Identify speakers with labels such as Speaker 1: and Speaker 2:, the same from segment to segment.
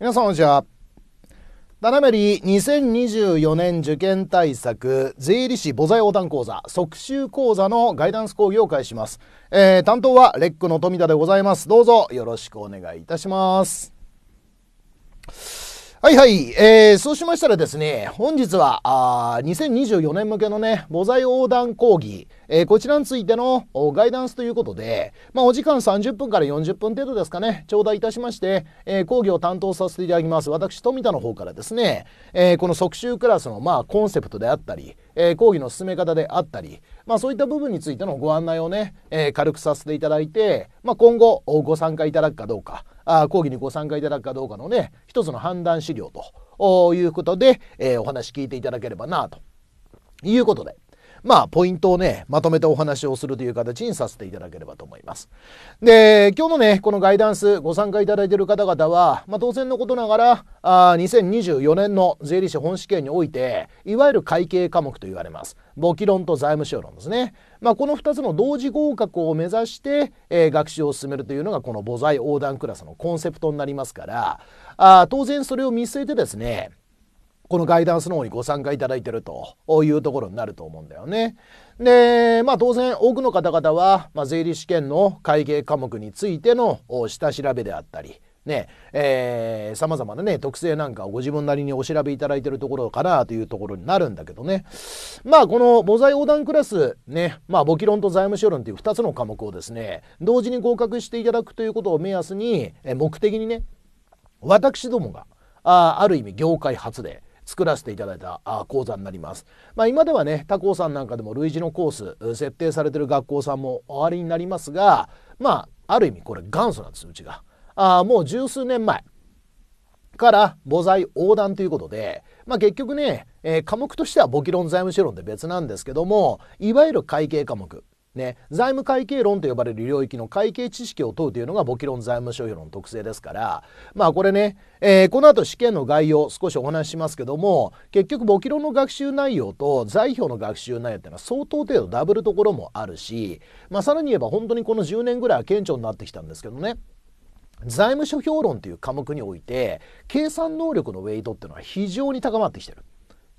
Speaker 1: 皆さんこんにちは。ダナメリー2024年受験対策税理士母材横断講座即習講座のガイダンス講義を開始します、えー、担当はレックの富田でございます。どうぞよろしくお願いいたします。はいはい、えー、そうしましたらですね、本日は、あ2024年向けのね、母材横断講義、えー、こちらについてのガイダンスということで、まあ、お時間30分から40分程度ですかね、頂戴いたしまして、えー、講義を担当させていただきます、私、富田の方からですね、えー、この即習クラスの、まあ、コンセプトであったり、えー、講義の進め方であったり、まあ、そういった部分についてのご案内をね、えー、軽くさせていただいて、まあ、今後ご参加いただくかどうか、あ講義にご参加いただくかどうかのね一つの判断資料ということで、えー、お話聞いていただければなということで。まあ、ポイントをね、まとめてお話をするという形にさせていただければと思います。で、今日のね、このガイダンスご参加いただいている方々は、まあ、当然のことながら、あ2024年の税理士本試験において、いわゆる会計科目と言われます。簿記論と財務省論ですね。まあ、この2つの同時合格を目指して、えー、学習を進めるというのがこの母材横断クラスのコンセプトになりますからあ当然それを見据えてですねこのガイダンスの方にご参加いただいているというところになると思うんだよね。で、まあ当然多くの方々は、まあ、税理士試験の会計科目についての下調べであったり、ね、えー、様々なね、特性なんかをご自分なりにお調べいただいてるところかなというところになるんだけどね。まあ、この母材横断クラス、ね、まあ、簿記論と財務諸論という2つの科目をですね、同時に合格していただくということを目安に、え目的にね、私どもが、あある意味業界初で、作らせていただいた講座になります。まあ、今ではね他校さんなんかでも類似のコース設定されてる学校さんもおありになりますがまあある意味これ元祖なんですうちが。あもう十数年前から母材横断ということで、まあ、結局ね、えー、科目としては簿記論財務資論で別なんですけどもいわゆる会計科目ね、財務会計論と呼ばれる領域の会計知識を問うというのが簿記論財務諸表論の特性ですからまあこれね、えー、この後試験の概要少しお話ししますけども結局簿記論の学習内容と財表の学習内容っていうのは相当程度ダブるところもあるし、まあ、さらに言えば本当にこの10年ぐらいは顕著になってきたんですけどね財務諸表論という科目において計算能力のウェイトっていうのは非常に高まってきてる。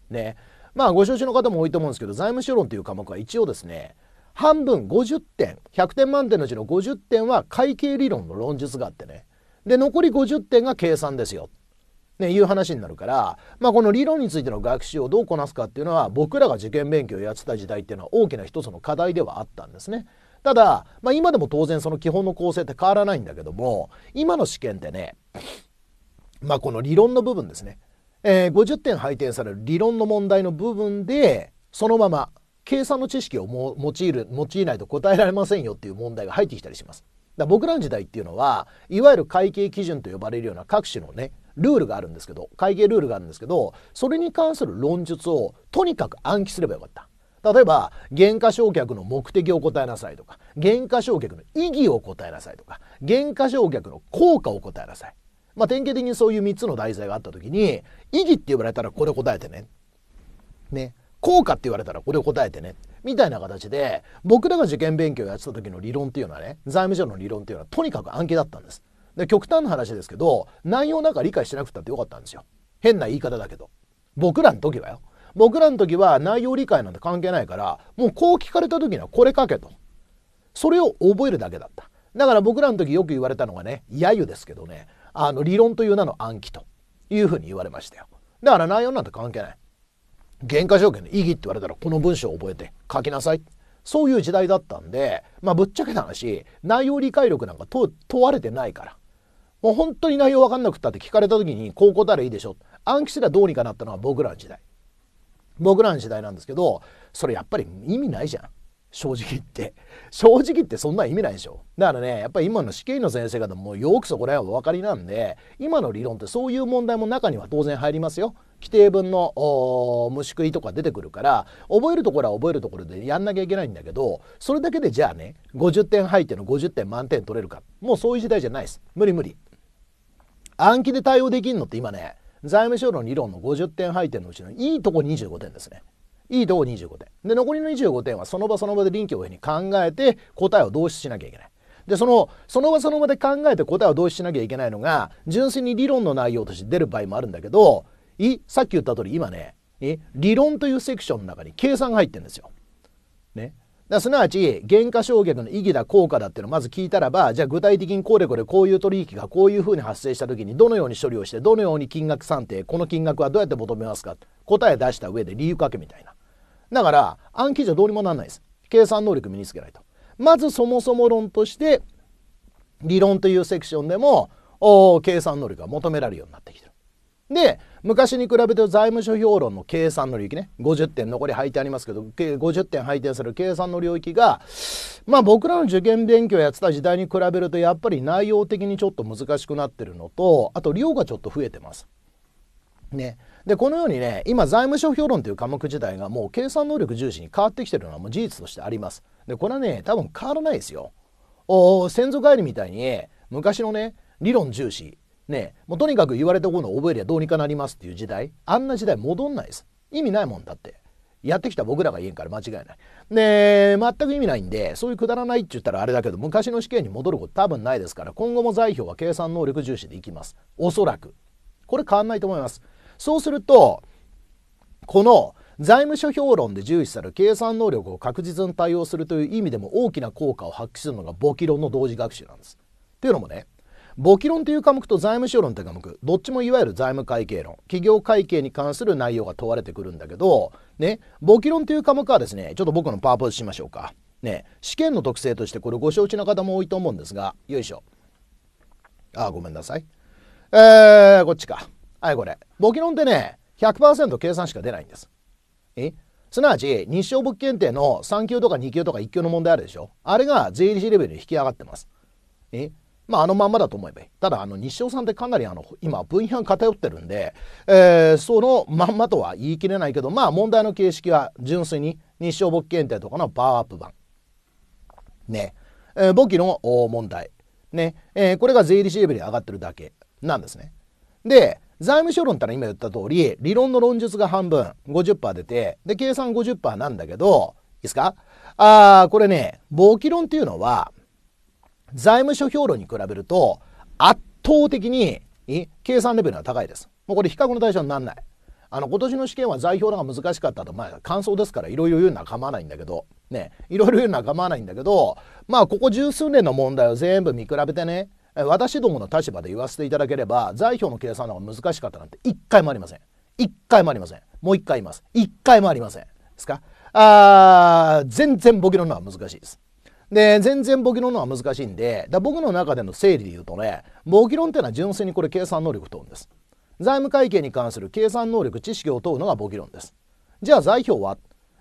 Speaker 1: ね。まあご承知の方も多いと思うんですけど財務諸論という科目は一応ですね半分50点100点満点のうちの50点は会計理論の論述があってねで残り50点が計算ですよ。ね、いう話になるから、まあ、この理論についての学習をどうこなすかっていうのは僕らが受験勉強をやってた時代っていうのは大きな一つの課題ではあったんですね。ただ、まあ、今でも当然その基本の構成って変わらないんだけども今の試験ってねまあこの理論の部分ですね、えー、50点配点される理論の問題の部分でそのまま計算の知識をも用いる用いないと答えられませんよっていう問題が入ってきたりします。だ僕らの時代っていうのはいわゆる会計基準と呼ばれるような各種のねルールがあるんですけど会計ルールがあるんですけどそれに関する論述をとにかく暗記すればよかった。例えば減価償却の目的を答えなさいとか減価償却の意義を答えなさいとか減価償却の効果を答えなさい。まあ、典型的にそういう3つの題材があった時に意義って言われたらこれ答えてね。ね。効果って言われたらこれを答えてね。みたいな形で僕らが受験勉強やってた時の理論っていうのはね財務省の理論っていうのはとにかく暗記だったんです。で極端な話ですけど内容なんか理解してなくたってよかったんですよ。変な言い方だけど僕らの時はよ。僕らの時は内容理解なんて関係ないからもうこう聞かれた時にはこれ書けとそれを覚えるだけだっただから僕らの時よく言われたのがね揶揄ですけどねあの理論という名の暗記というふうに言われましたよだから内容なんて関係ない原価条件の意義って言われたらこの文章を覚えて書きなさいそういう時代だったんでまあぶっちゃけな話内容理解力なんか問われてないからもう本当に内容わかんなくったって聞かれた時にこう答えれいいでしょ暗記すらどうにかなったのは僕らの時代僕らの時代なんですけどそれやっぱり意味ないじゃん正直言って正直言ってそんな意味ないでしょだからねやっぱり今の死刑の先生方もよくそこら辺はお分かりなんで今の理論ってそういう問題も中には当然入りますよ規定文の虫食いとか出てくるから覚えるところは覚えるところでやんなきゃいけないんだけどそれだけでじゃあね50点入っての50点満点取れるかもうそういう時代じゃないです無理無理暗記で対応できるのって今ね財務省の理論の50点配点のうちのいいとこ25点ですね。いいとこ25点。で、残りの25点はその場その場で臨機応変に考えて答えを同質しなきゃいけない。で、その、その場その場で考えて答えを同質しなきゃいけないのが、純粋に理論の内容として出る場合もあるんだけど、い、さっき言った通り今ね、理論というセクションの中に計算が入ってるんですよ。だすなわち減価償却の意義だ効果だっていうのをまず聞いたらばじゃあ具体的にこれこれこういう取引がこういうふうに発生した時にどのように処理をしてどのように金額算定この金額はどうやって求めますか答え出した上で理由書けみたいなだから暗記じゃどうにもなんないです計算能力身につけないとまずそもそも論として理論というセクションでも計算能力が求められるようになってきてるで昔に比べて財務諸表論の計算の領域ね50点残り配てありますけど50点配点する計算の領域がまあ僕らの受験勉強やってた時代に比べるとやっぱり内容的にちょっと難しくなってるのとあと量がちょっと増えてます。ね、でこのようにね今財務諸評論という科目自体がもう計算能力重視に変わってきてるのはもう事実としてあります。でこれはね多分変わらないですよ。お先祖返りみたいに昔のね理論重視ねもうとにかく言われたこのを覚えりゃどうにかなりますっていう時代あんな時代戻んないです意味ないもんだってやってきた僕らが言えんから間違いない。で、全く意味ないんで、そういうくだらないって言ったらあれだけど、昔の試験に戻ること多分ないですから、今後も財表は計算能力重視でいきます。おそらく。これ変わんないと思います。そうすると、この財務諸評論で重視される計算能力を確実に対応するという意味でも大きな効果を発揮するのが簿記論の同時学習なんです。というのもね、簿記論という科目と財務諸論という科目どっちもいわゆる財務会計論企業会計に関する内容が問われてくるんだけどね簿記論という科目はですねちょっと僕のパワーポーズしましょうかね試験の特性としてこれご承知の方も多いと思うんですがよいしょあごめんなさいえー、こっちかはいこれ簿記論ってね100%計算しか出ないんですえすなわち日照物検定の3級とか2級とか1級の問題あるでしょあれが税理士レベルに引き上がってますえまあ、あのまんまだと思えばいい。ただ、あの、日照さんってかなり、あの、今、分野偏ってるんで、えー、そのまんまとは言い切れないけど、まあ、問題の形式は純粋に、日照簿記検定とかのパワーアップ版。ね。えー、簿記の問題。ね。えー、これが税理士レベルで上がってるだけなんですね。で、財務諸論ってのは今言った通り、理論の論述が半分、50%出て、で、計算50%なんだけど、いいですかあー、これね、簿記論っていうのは、財務諸表論に比べると圧倒的に計算レベルが高いです。もうこれ比較の対象にならない。あの今年の試験は財表論が難しかったと、まあ、感想ですからいろいろ言うのは構わないんだけどねいろいろ言うのは構わないんだけどまあここ十数年の問題を全部見比べてね私どもの立場で言わせていただければ財表の計算の方が難しかったなんて一回もありません一回もありませんもう一回言います一回もありませんですかあー全然ボケるのは難しいですで、全然簿記論のは難しいんで、だ僕の中での整理で言うとね、簿記論っていうのは純粋にこれ計算能力問うんです。財務会計に関する計算能力、知識を問うのが簿記論です。じゃあ財表は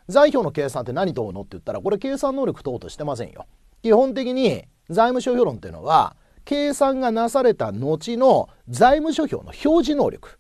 Speaker 1: 財表の計算って何問うのって言ったら、これ計算能力問うとしてませんよ。基本的に財務諸表論っていうのは、計算がなされた後の財務諸表の表示能力。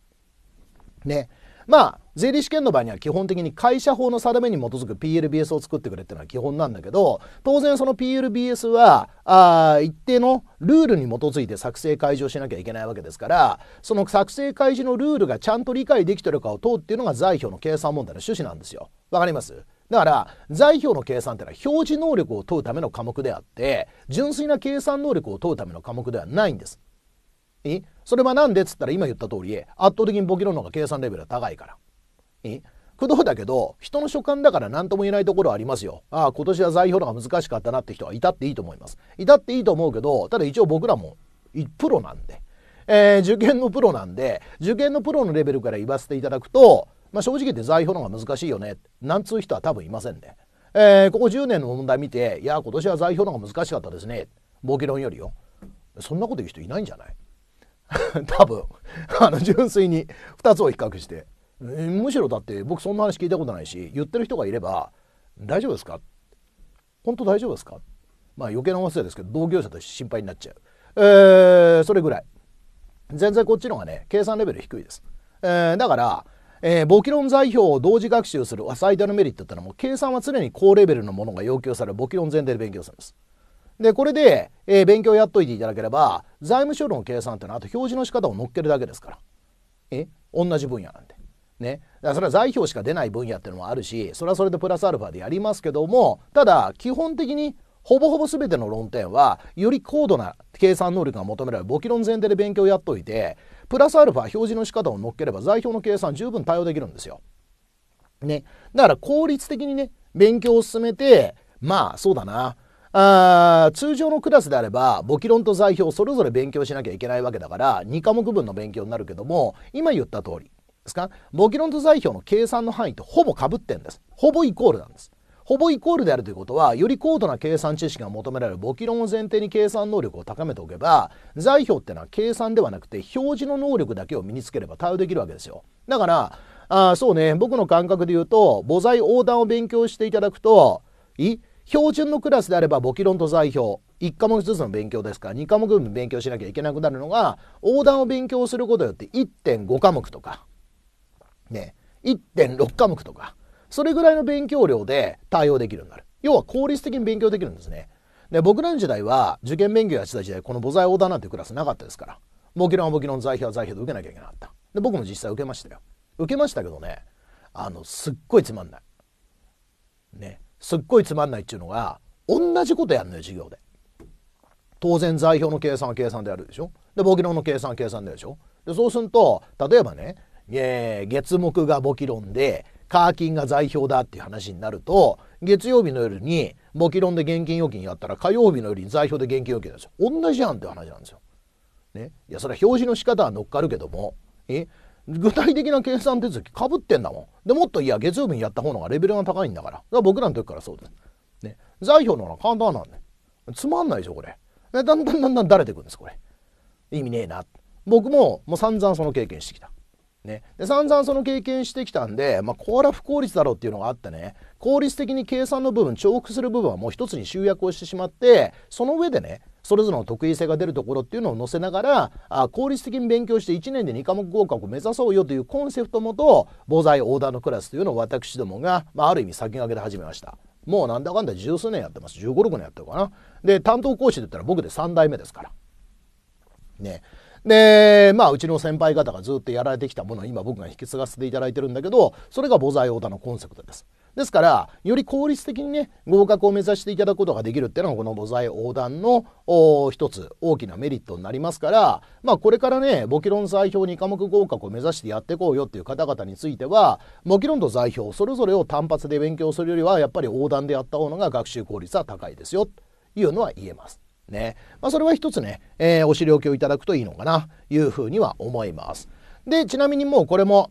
Speaker 1: ね。まあ税理試験の場合には基本的に会社法の定めに基づく PLBS を作ってくれっていうのは基本なんだけど当然その PLBS はあ一定のルールに基づいて作成開示をしなきゃいけないわけですからその作成開示のルールがちゃんと理解できてるかを問うっていうのが財表の計算問題の趣旨なんですよ。わかりますだから財表の計算ってのは表示能力を問うための科目であって純粋な計算能力を問うための科目ではないんです。えそれは何でっつったら今言った通り圧倒的に簿記論の方が計算レベルが高いから。い工藤だけど人の所感だから何とも言えないところはありますよ。ああ今年は財表のが難しかったなって人はいたっていいと思います。いたっていいと思うけどただ一応僕らもプロなんで、えー、受験のプロなんで受験のプロのレベルから言わせていただくと、まあ、正直言って財票のが難しいよねなんつう人は多分いませんね。えー、ここ10年の問題見ていや今年は財表のが難しかったですね簿記論よりよ。そんなこと言う人いないんじゃない 多分あの純粋に2つを比較して。むしろだって僕そんな話聞いたことないし言ってる人がいれば「大丈夫ですか?」「本当大丈夫ですか?」まあ余計なお世話ですけど同業者として心配になっちゃう、えー、それぐらい全然こっちの方がね計算レベル低いです、えー、だからえー、簿記論材表を同時学習する最大のメリットってのはもう計算は常に高レベルのものが要求される簿記論前提で勉強するんです。でこれで、えー、勉強やっといていただければ財務省の計算ってのはあと表示の仕方を乗っけるだけですからえ同じ分野なんで。ね、だからそれは財票しか出ない分野っていうのもあるしそれはそれでプラスアルファでやりますけどもただ基本的にほぼほぼ全ての論点はより高度な計算能力が求められる簿記論前提で勉強やっといてプラスアルファ表示の仕方を乗っければ財表の計算十分対応できるんですよ。ね、だから効率的にね勉強を進めてまあそうだなあ通常のクラスであれば簿記論と財表それぞれ勉強しなきゃいけないわけだから2科目分の勉強になるけども今言った通りですか簿記論と財表の計算の範囲とほぼかぶってんですほぼイコールなんですほぼイコールであるということはより高度な計算知識が求められる簿記論を前提に計算能力を高めておけば財表ってのは計算ではなくて表示の能力だけを身につければ対応できるわけですよだからあそうね僕の感覚で言うと母材横断を勉強していただくとい標準のクラスであれば簿記論と財表1科目ずつの勉強ですから2科目分勉強しなきゃいけなくなるのが横断を勉強することによって1.5科目とかね、1.6科目とか、それぐらいの勉強量で対応できるようになる。要は効率的に勉強できるんですね。で僕らの時代は受験勉強やってた時代この母材横断なんてクラスなかったですから簿記論は簿記の財費は財費で受けなきゃいけなかったで僕も実際受けましたよ受けましたけどねあのすっごいつまんないねすっごいつまんないっていうのが同じことやるのよ授業で当然財表の計算は計算であるでしょで簿記論の計算は計算ででしょでそうすると例えばねえー、月木が簿記論でカーキンが財表だっていう話になると月曜日の夜に簿記論で現金預金やったら火曜日の夜に財表で現金預金なんですよ同じやんって話なんですよ。ね、いやそれは表示の仕方は乗っかるけどもえ具体的な計算手続きかぶってんだもん。でもっといや月曜日にやった方がレベルが高いんだからだから僕らの時からそうです。ね、財表の方が簡単なんで、つまんないでしょこれ。だんだんだんだんだれてくんですこれ。意味ねえな。僕ももう散々その経験してきた。ね、で散々その経験してきたんで、まあ、これは不効率だろうっていうのがあってね効率的に計算の部分重複する部分はもう一つに集約をしてしまってその上でねそれぞれの得意性が出るところっていうのを載せながらあ効率的に勉強して1年で2科目合格を目指そうよというコンセプトもと防災オーダーのクラスというのを私どもが、まあ、ある意味先駆けで始めました。もうなんだかんだ十数年やってます1 5 6年やってるかな。で担当講師で言ったら僕で3代目ですから。ねで、まあ、うちの先輩方がずっとやられてきたものを今僕が引き継がせていただいてるんだけど、それが母材オーダーのコンセプトです。ですから、より効率的にね、合格を目指していただくことができるっていうのが、この母材横断の一つ大きなメリットになりますから、まあ、これからね、簿記論在表2科目合格を目指してやっていこうよっていう方々については、簿記論と在表、それぞれを単発で勉強するよりは、やっぱり横断でやった方が学習効率は高いですよ、というのは言えます。ね。まあ、それは一つね、えー、お知り置きをいただくといいのかな、いうふうには思います。で、ちなみにもうこれも、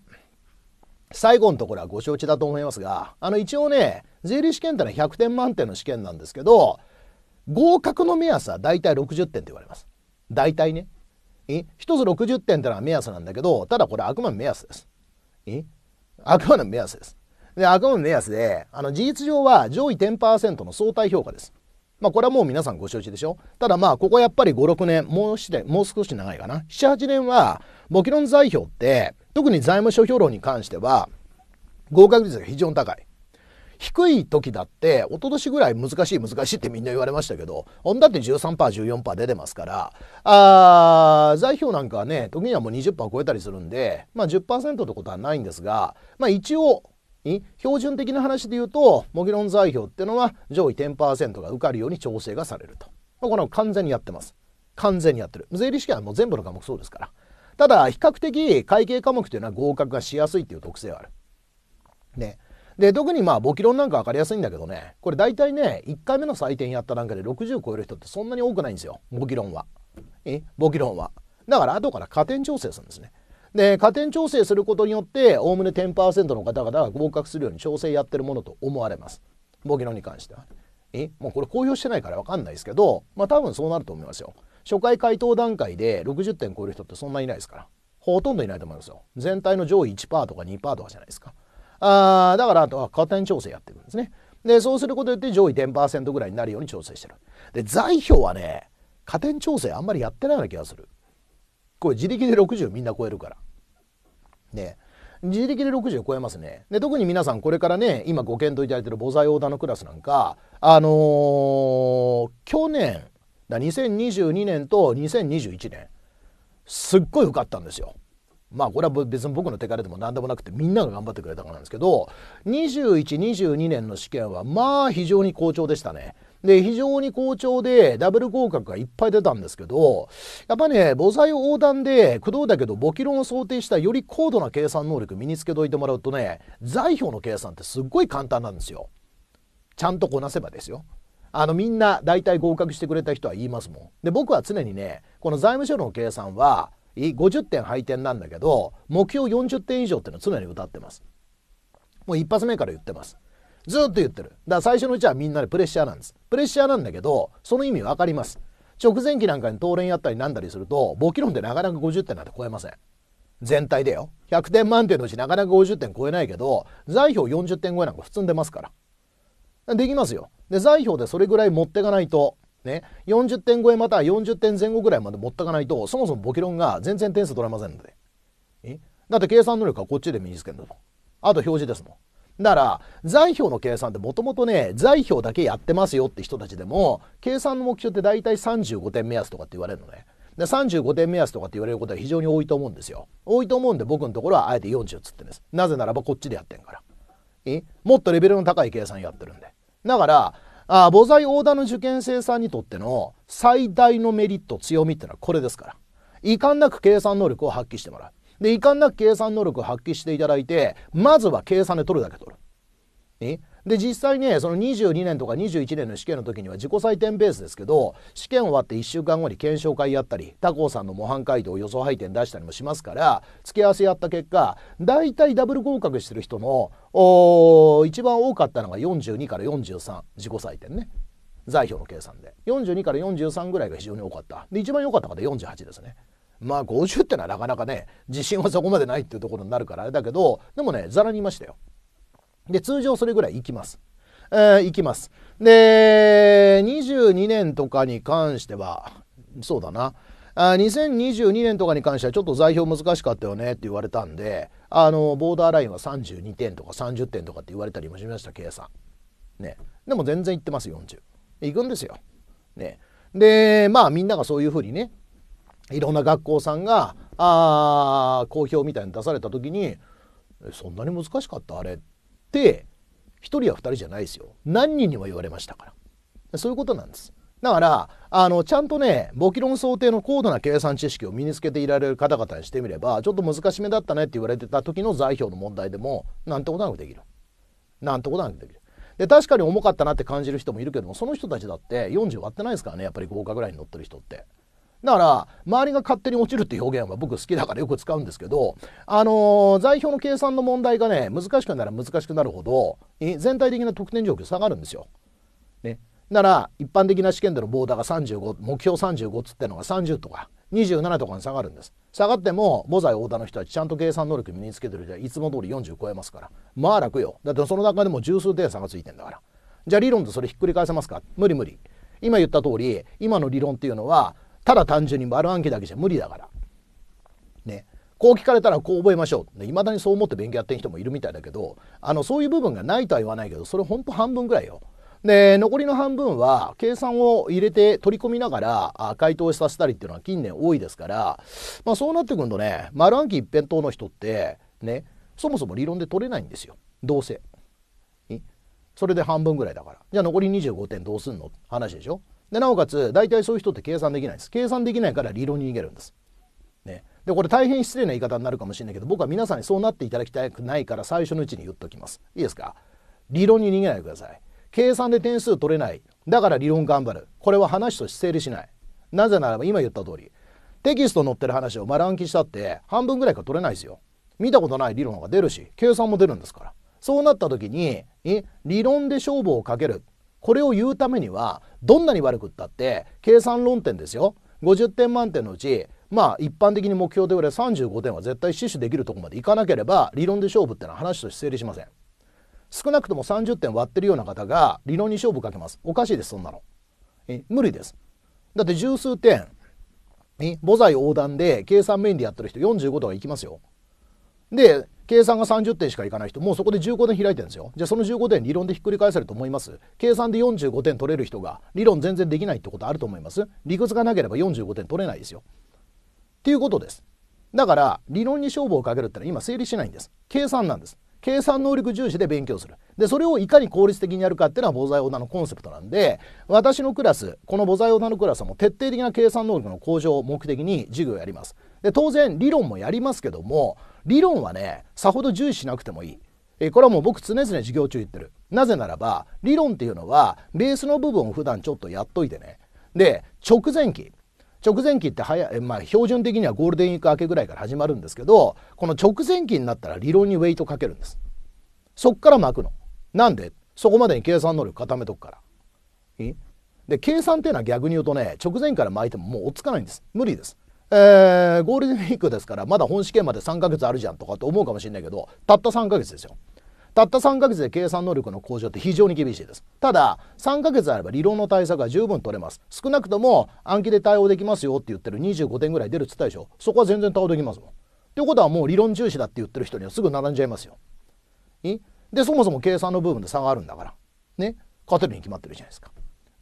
Speaker 1: 最後のところはご承知だと思いますが、あの一応ね、税理試験ってのは100点満点の試験なんですけど、合格の目安はだいたい60点って言われます。大体ね。え一つ60点ってのは目安なんだけど、ただこれあくまで目安です。えあくまで目安です。で、あくまで目安で、あの事実上は上位10%の相対評価です。まあ、これはもう皆さんご承知でしょただまあここやっぱり56年もう年もう少し長いかな78年はもちろん財票って特に財務諸表論に関しては合格率が非常に高い。低い時だって一昨年ぐらい難しい難しいってみんな言われましたけどだって 13%14% 出てますからあ財票なんかはね時にはもう20%超えたりするんで、まあ10%ってことはないんですが、まあ、一応標準的な話で言うと模擬論材料っていうのは上位10%が受かるように調整がされると、まあ、これは完全にやってます完全にやってる税理士試験はもう全部の科目そうですからただ比較的会計科目というのは合格がしやすいっていう特性はあるねで特にまあ簿記論なんか分かりやすいんだけどねこれ大体ね1回目の採点やった段階で60超える人ってそんなに多くないんですよ簿記論はえ簿記論はだから後から加点調整するんですねで加点調整することによっておおむね10%の方々が合格するように調整やってるものと思われますボギノに関しては。えもうこれ公表してないから分かんないですけどまあ多分そうなると思いますよ。初回回答段階で60点超える人ってそんないないですからほとんどいないと思いますよ。全体の上位1%とか2%とかじゃないですか。あーだからあとは加点調整やっていくんですね。でそうすることによって上位10%ぐらいになるように調整してる。で財表はね加点調整あんまりやってないような気がする。これ自力で60みんな超えるから。ね、自力で60を超えますね。で、特に皆さんこれからね、今ご検討いただいている母材オーダーのクラスなんか、あのー、去年、だ2022年と2021年、すっごい受かったんですよ。まあこれは別に僕の手からでも何でもなくてみんなが頑張ってくれたからなんですけど2122年の試験はまあ非常に好調でしたねで、非常に好調で、ダブル合格がいっぱい出たんですけど、やっぱね、母材横断で、駆動だけど、簿記論を想定したより高度な計算能力身につけといてもらうとね、材表の計算ってすっごい簡単なんですよ。ちゃんとこなせばですよ。あのみんな大体合格してくれた人は言いますもん。で僕は常にねこの財務省の計算は50点配点なんだけど目標40点以上っていうのは常に歌ってます。もう一発目から言ってます。ずっと言ってる。だから最初のうちはみんなでプレッシャーなんです。プレッシャーなんだけど、その意味わかります。直前期なんかに当連やったりなんだりすると、簿記論ってなかなか50点なんて超えません。全体でよ。100点満点のうちなかなか50点超えないけど、財表40点超えなんか普通に出ますから。できますよ。で、財表でそれぐらい持ってかないと、ね、40点超えまたは40点前後ぐらいまで持ってかないと、そもそも簿記論が全然点数取れませんので。えだって計算能力はこっちで身につけるんだと。あと表示ですもん。だから財票の計算ってもともとね財票だけやってますよって人たちでも計算の目標って大体35点目安とかって言われるのね。で35点目安とかって言われることは非常に多いと思うんですよ。多いと思うんで僕のところはあえて40つってんです。なぜならばこっちでやってんから。えもっとレベルの高い計算やってるんで。だからあ母材オーダーの受験生さんにとっての最大のメリット強みってのはこれですから。遺憾なく計算能力を発揮してもらう。で遺憾なく計算能力を発揮していただいてまずは計算で取るだけ取る。えで実際ねその22年とか21年の試験の時には自己採点ベースですけど試験終わって1週間後に検証会やったり他校さんの模範解答予想配点出したりもしますから付け合わせやった結果大体ダブル合格してる人の一番多かったのが42から43自己採点ね財表の計算で42から43ぐらいが非常に多かったで一番良かった方48ですね。まあ50ってのはなかなかね自信はそこまでないっていうところになるからあれだけどでもねざらにいましたよ。で通常それぐらい行きます。えー、行きます。で22年とかに関してはそうだなあ2022年とかに関してはちょっと財表難しかったよねって言われたんであのボーダーラインは32点とか30点とかって言われたりもしました計算。ね、でも全然行ってます40。行くんですよ。ね、でまあみんながそういうふうにねいろんな学校さんがあ好評みたいに出された時にそんなに難しかったあれって1人や2人じゃないですよ何人にも言われましたからそういうことなんですだからあのちゃんとね簿記論想定の高度な計算知識を身につけていられる方々にしてみればちょっと難しめだったねって言われてた時の財表の問題でもなんてことなくできるなんてことなくできるで確かに重かったなって感じる人もいるけどもその人たちだって40割ってないですからねやっぱり合格ぐらいに乗ってる人ってだから周りが勝手に落ちるって表現は僕好きだからよく使うんですけど、あのー、財表の計算の問題がね難しくなら難しくなるほど全体的な得点状況下がるんですよ。ね、なら一般的な試験でのボーダーが35目標35っつってのが30とか27とかに下がるんです下がってもモザ大田ーダーの人たちちゃんと計算能力身につけてるじゃいつも通り40超えますからまあ楽よだってその中でも十数点差がついてんだからじゃあ理論とそれひっくり返せますか無理無理今言った通り今の理論っていうのはただ単純に丸暗記だけじゃ無理だから。ね。こう聞かれたらこう覚えましょう。いまだにそう思って勉強やってる人もいるみたいだけど、あの、そういう部分がないとは言わないけど、それほんと半分ぐらいよ。で、残りの半分は計算を入れて取り込みながら回答させたりっていうのは近年多いですから、まあそうなってくるとね、丸暗記一辺倒の人って、ね、そもそも理論で取れないんですよ。どうせ。それで半分ぐらいだから。じゃあ残り25点どうすんの話でしょ。でなおかつ大体そういう人って計算できないです計算できないから理論に逃げるんです、ね、でこれ大変失礼な言い方になるかもしれないけど僕は皆さんにそうなっていただきたくないから最初のうちに言っときますいいですか理論に逃げないでください計算で点数取れないだから理論頑張るこれは話として整理しないなぜならば今言った通りテキスト載ってる話を丸暗記したって半分ぐらいか取れないですよ見たことない理論が出るし計算も出るんですからそうなった時に理論で勝負をかけるこれを言うためにはどんなに悪くったって計算論点ですよ50点満点のうちまあ一般的に目標で言われ35点は絶対死守できるとこまでいかなければ理論で勝負ってのは話として成立しません少なくとも30点割ってるような方が理論に勝負かけますおかしいですそんなのえ無理ですだって十数点え母材横断で計算メインでやってる人45とかいきますよで計算が30点しかいかない人もうそこで15点開いてるんですよじゃあその15点理論でひっくり返せると思います計算で45点取れる人が理論全然できないってことあると思います理屈がなければ45点取れないですよっていうことですだから理論に勝負をかけるってのは今整理しないんです計算なんです計算能力重視で勉強するでそれをいかに効率的にやるかっていうのは母材オーのコンセプトなんで私のクラスこの母材オーのクラスも徹底的な計算能力の向上を目的に授業をやりますで当然理論もやりますけども理論はねさほど重視しなくてもいい。えこれはもう僕常々授業中言ってる。なぜならば理論っていうのはベースの部分を普段ちょっとやっといてね。で直前期直前期って早、まあ、標準的にはゴールデンウィーク明けぐらいから始まるんですけどこの直前期になったら理論にウェイトかけるんですそっから巻くのなんでそこまでに計算能力固めとくからで計算っていうのは逆に言うとね直前から巻いてももう追っつかないんです無理ですえー、ゴールデンウィークですからまだ本試験まで3ヶ月あるじゃんとかって思うかもしれないけどたった3ヶ月ですよたった3ヶ月で計算能力の向上って非常に厳しいですただ3ヶ月あれば理論の対策が十分取れます少なくとも暗記で対応できますよって言ってる25点ぐらい出るっつったでしょそこは全然対応できますもんってことはもう理論重視だって言ってる人にはすぐ並んじゃいますよでそもそも計算の部分で差があるんだからね勝てるに決まってるじゃないですか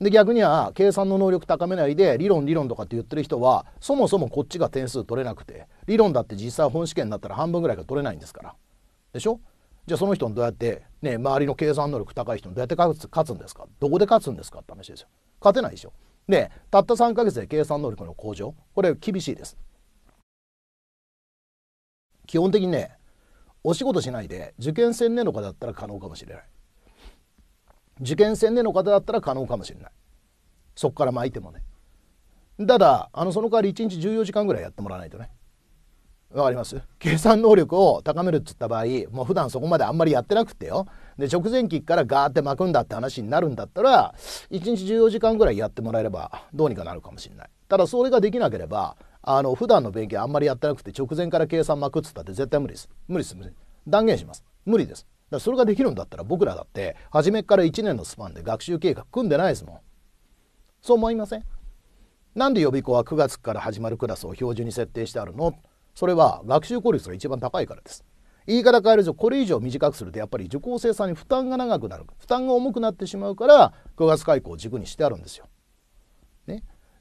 Speaker 1: で逆には計算の能力高めないで理論理論とかって言ってる人はそもそもこっちが点数取れなくて理論だって実際本試験だったら半分ぐらいが取れないんですからでしょじゃあその人にどうやって、ね、周りの計算能力高い人にどうやって勝つ勝つんですかどこで勝つんですかって話ですよ勝てないでしょでたった3ヶ月で計算能力の向上これ厳しいです基本的にねお仕事しないで受験専念の方だったら可能かもしれない受験戦での方だったら可能かもしれないそっから巻いてもねただあのその代わり1日14時間ぐらいやってもらわないとねわかります計算能力を高めるっつった場合もう普段そこまであんまりやってなくてよで直前期からガーって巻くんだって話になるんだったら1日14時間ぐらいやってもらえればどうにかなるかもしれないただそれができなければあの普段の勉強あんまりやってなくて直前から計算巻くっつったって絶対無理です無理です無理断言します無理ですだからそれができるんだったら僕らだって初めから1年のスパンで学習計画組んでないですもん。そう思いませんなんで予備校は9月から始まるクラスを標準に設定してあるのそれは学習効率が一番高いからです。言い方変えるとこれ以上短くするとやっぱり受講生さんに負担が長くなる負担が重くなってしまうから9月開校を軸にしてあるんですよ。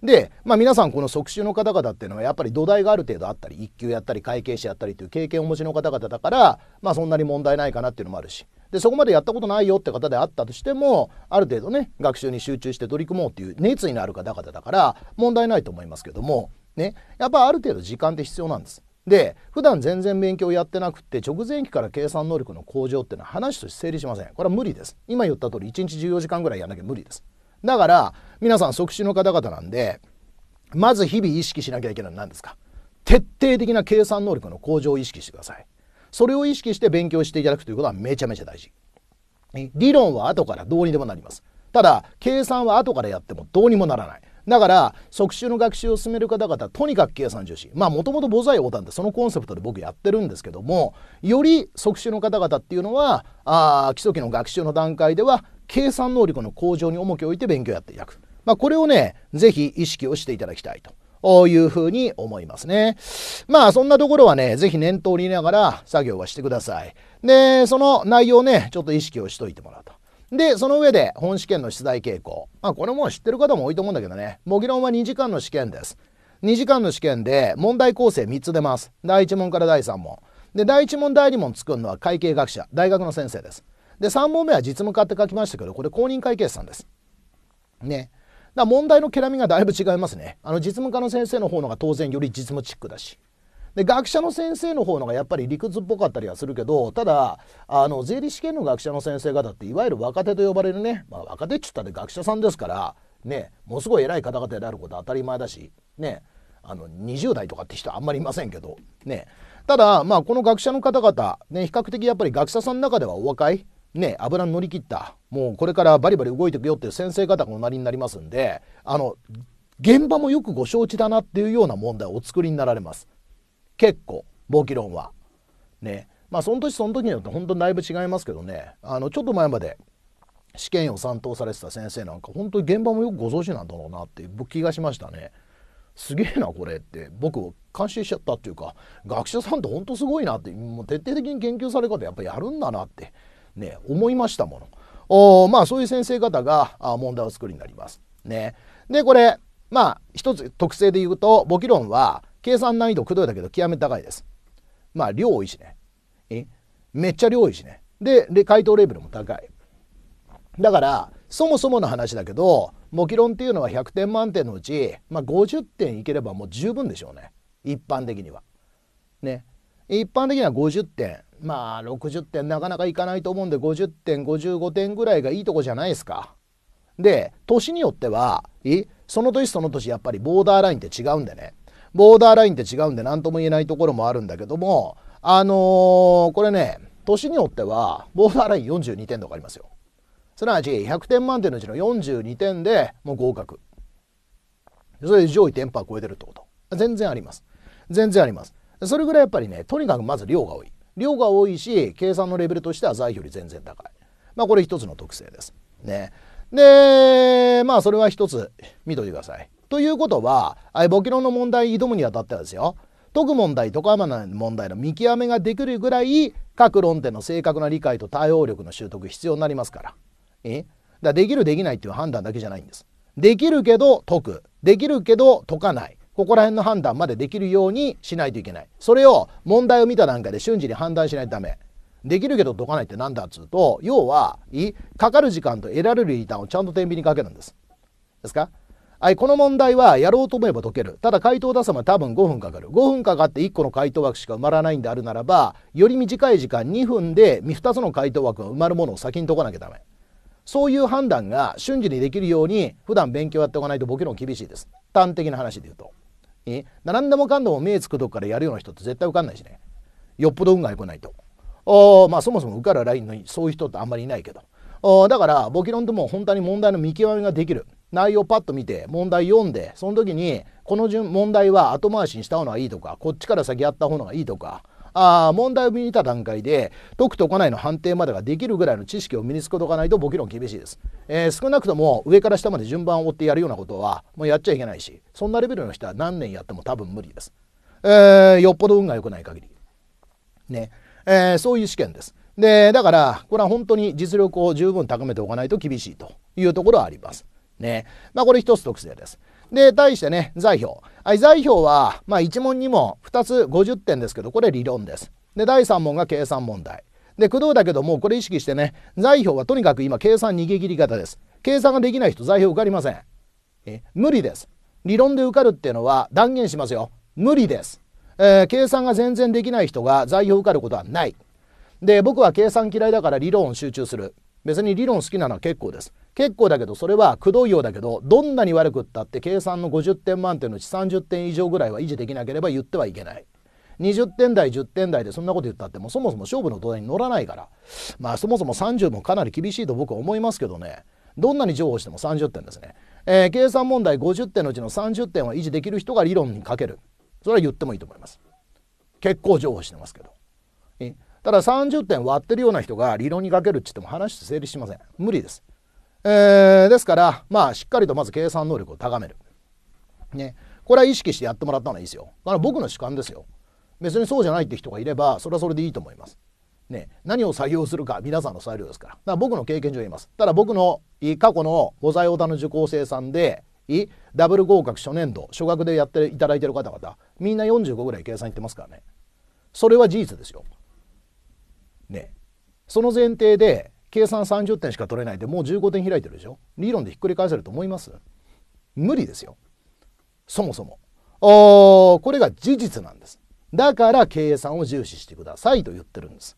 Speaker 1: で、まあ、皆さんこの即習の方々っていうのはやっぱり土台がある程度あったり1級やったり会計士やったりという経験をお持ちの方々だから、まあ、そんなに問題ないかなっていうのもあるしでそこまでやったことないよって方であったとしてもある程度ね学習に集中して取り組もうっていう熱意のある方々だから問題ないと思いますけども、ね、やっぱある程度時間って必要なんです。で普段全然勉強やってなくて直前期から計算能力の向上っていうのは話として整理しませんこれは無理です今言った通り1日14時間ぐらいやんなきゃ無理ですだから皆さん即死の方々なんでまず日々意識しなきゃいけないのは何ですか徹底的な計算能力の向上を意識してくださいそれを意識して勉強していただくということはめちゃめちゃ大事理論は後からどうにでもなりますただ計算は後からやってもどうにもならないだから即習の学習を進める方々とにかく計算重視まあもともと母材をーってそのコンセプトで僕やってるんですけどもより即習の方々っていうのはあ基礎期の学習の段階では計算能力の向上に重きを置いて勉強やっていただく。まあ、これをね、ぜひ意識をしていただきたいと。いうふうに思いますね。まあそんなところはね、ぜひ念頭に入れながら作業はしてください。で、その内容ね、ちょっと意識をしといてもらうと。で、その上で本試験の出題傾向。まあ、これも知ってる方も多いと思うんだけどね。模擬論は2時間の試験です。2時間の試験で問題構成3つ出ます。第1問から第3問。で、第1問、第2問作るのは会計学者、大学の先生です。で3本目は実務家って書きましたけどこれ公認会計士さんです。ね。だ問題のけらみがだいぶ違いますね。あの実務家の先生の方のが当然より実務チックだし。で学者の先生の方のがやっぱり理屈っぽかったりはするけどただあの税理士系の学者の先生方っていわゆる若手と呼ばれるね、まあ、若手っつったら学者さんですからねものすごい偉い方々であること当たり前だしねあの20代とかって人はあんまりいませんけどねただまあこの学者の方々ね比較的やっぱり学者さんの中ではお若いね、油に乗り切った、もうこれからバリバリ動いていくよっていう先生方がおなりになりますんで、あの、現場もよくご承知だなっていうような問題をお作りになられます。結構、簿記論は。ね。まあ、その時その時によって本当にだいぶ違いますけどね、あの、ちょっと前まで試験を担当されてた先生なんか、本当に現場もよくご存知なんだろうなっていう気がしましたね。すげえなこれって僕を感心しちゃったっていうか学者さんってほんとすごいなってもう徹底的に研究される方やっぱやるんだなってね思いましたものおまあそういう先生方が問題を作りになります。ね、でこれまあ一つ特性で言うと簿記論は計算難易度くどいだけど極めて高いです。まあ量多いしねえめっちゃ量多いしねでで回答レベルも高い。だからそもそもの話だけど模擬論っていうのは100点満点のうち、まあ、50点いければもう十分でしょうね一般的には。ね一般的には50点まあ60点なかなかいかないと思うんで50点55点ぐらいがいいとこじゃないですか。で年によってはその年その年やっぱりボーダーラインって違うんでねボーダーラインって違うんで何とも言えないところもあるんだけどもあのー、これね年によってはボーダーライン42点とかありますよ。すなわち100点満点のうちの42点でもう合格。それで上位パー超えてるってこと。全然あります。全然あります。それぐらいやっぱりねとにかくまず量が多い。量が多いし計算のレベルとしては財より全然高い。まあこれ一つの特性です。ね。で、まあそれは一つ見といてください。ということは、あ簿記論の問題挑むにあたってはですよ、解く問題とかまな問題の見極めができるぐらい各論点の正確な理解と対応力の習得必要になりますから。えだできるできないっていう判断だけじゃないんです。できるけど解く。できるけど解かない。ここら辺の判断までできるようにしないといけないそれを問題を見た段階で瞬時に判断しないとダメできるけど解かないって何だっつうと要はかかる時間と得られるリターンをちゃんと天秤にかけるんですですかはい、この問題はやろうと思えば解ける。ただ回答を出すば多分5分かかる。5分かかって1個の回答枠しか埋まらないんであるならば、より短い時間2分で2つの回答枠が埋まるものを先に解かなきゃダメ。そういう判断が瞬時にできるように普段勉強やっておかないと僕の厳しいです。端的な話で言うと。え並んでもかんでも目つくとこからやるような人って絶対受かんないしねよっぽど運が良くないとおまあそもそも受かるラインのそういう人ってあんまりいないけどおだから簿記論っも本当に問題の見極めができる内容パッと見て問題読んでその時にこの順問題は後回しにした方がいいとかこっちから先やった方がいいとかあ問題を見た段階で解くとこないの判定までができるぐらいの知識を身につくとかないと簿記論厳しいです、えー、少なくとも上から下まで順番を追ってやるようなことはもうやっちゃいけないしそんなレベルの人は何年やっても多分無理です、えー、よっぽど運が良くない限りね、えー、そういう試験ですでだからこれは本当に実力を十分高めておかないと厳しいというところはありますねまあこれ一つ特性ですで、対してね、財表。はい、財表は、まあ、1問2問、2つ50点ですけど、これ理論です。で、第3問が計算問題。で、工藤だけども、これ意識してね、財表はとにかく今、計算逃げ切り方です。計算ができない人、財表受かりません。え、無理です。理論で受かるっていうのは断言しますよ。無理です。えー、計算が全然できない人が財表受かることはない。で、僕は計算嫌いだから理論を集中する。別に理論好きなのは結構です。結構だけどそれはくどいようだけどどんなに悪くったって計算の50点満点のうち30点以上ぐらいは維持できなければ言ってはいけない。20点台10点台でそんなこと言ったってもうそもそも勝負の土台に乗らないからまあそもそも30もかなり厳しいと僕は思いますけどねどんなに譲歩しても30点ですね、えー、計算問題50点のうちの30点は維持できる人が理論にかけるそれは言ってもいいと思います結構譲歩してますけどただ30点割ってるような人が理論にかけるって言っても話して成立しません無理です、えー、ですからまあしっかりとまず計算能力を高めるねこれは意識してやってもらったのはいいですよだから僕の主観ですよ別にそうじゃないって人がいればそれはそれでいいと思いますね、何を採用するか皆さんの裁量ですからだから僕の経験上言いますただ僕の過去のご在用ーの受講生さんでダブル合格初年度初学でやっていただいてる方々みんな45ぐらい計算いってますからねそれは事実ですよね、その前提で計算30点しか取れないでもう15点開いてるでしょ理論でひっくり返せると思います無理ですよそもそもおこれが事実なんですだから計算を重視してくださいと言ってるんです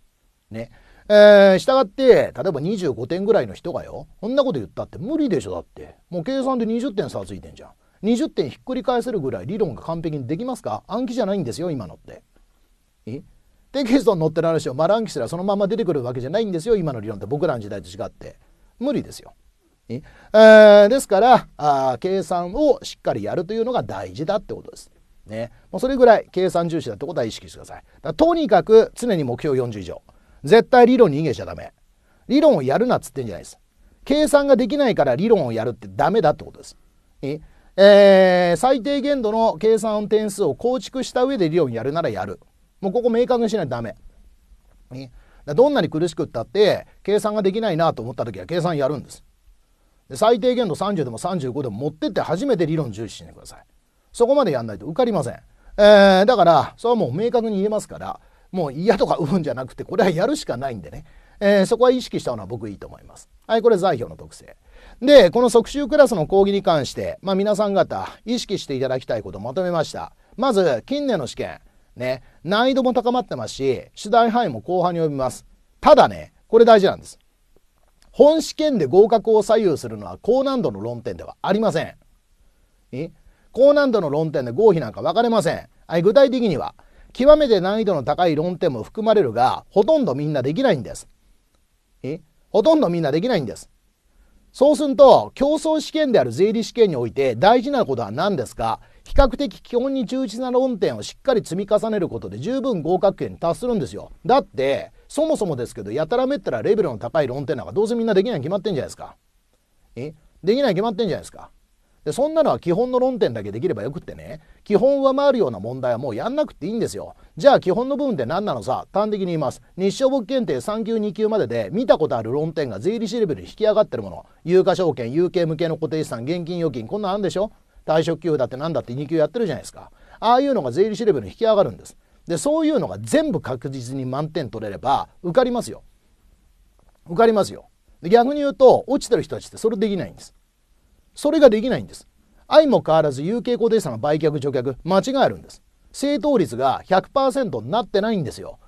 Speaker 1: ねえー、したがって例えば25点ぐらいの人がよこんなこと言ったって無理でしょだってもう計算で20点差ついてんじゃん20点ひっくり返せるぐらい理論が完璧にできますか暗記じゃないんですよ今のってえテキストに載ってる話をマランキスらそのまま出てくるわけじゃないんですよ今の理論って僕らの時代と違って無理ですよ。えー、ですからあ計算をしっかりやるというのが大事だってことです。ね、もうそれぐらい計算重視だってことは意識してください。だとにかく常に目標40以上。絶対理論に逃げちゃダメ。理論をやるなっつってんじゃないです。計算ができないから理論をやるってダメだってことです。ええー、最低限度の計算点数を構築した上で理論やるならやる。もうここ明確にしないとダメ。ね、どんなに苦しくったって計算ができないなと思った時は計算やるんです。で最低限度30でも35でも持ってって初めて理論重視してください。そこまでやんないと受かりません。えー、だからそれはもう明確に言えますからもう嫌とかうんじゃなくてこれはやるしかないんでね、えー、そこは意識したのは僕いいと思います。はいこれ財表の特性。でこの即習クラスの講義に関して、まあ、皆さん方意識していただきたいことをまとめました。まず近年の試験ね、難易度も高まってますし、出題範囲も後半に及びます。ただね、これ大事なんです。本試験で合格を左右するのは高難度の論点ではありません。え高難度の論点で合否なんか分かれません。はい、具体的には、極めて難易度の高い論点も含まれるが、ほとんどみんなできないんです。えほとんどみんなできないんです。そうすると、競争試験である税理試験において大事なことは何ですか比較的基本に忠実な論点をしっかり積み重ねることで十分合格権に達するんですよだってそもそもですけどやたらめったらレベルの高い論点なんかどうせみんなできないに決まってんじゃないですかえできないに決まってんじゃないですかでそんなのは基本の論点だけできればよくってね基本上回るような問題はもうやんなくていいんですよじゃあ基本の部分って何なのさ端的に言います日照簿記検定3級2級までで見たことある論点が税理士レベルに引き上がってるもの有価証券有形無形の固定資産現金預金こんなんあるんでしょ退職給付だって何だって2級やってるじゃないですかああいうのが税理士レベルに引き上がるんですでそういうのが全部確実に満点取れれば受かりますよ受かりますよ逆に言うと落ちてる人たちってそれできないんですそれができないんです相も変わらず有形固定資産の売却除却間違えるんです正答率が100%になってないんですよ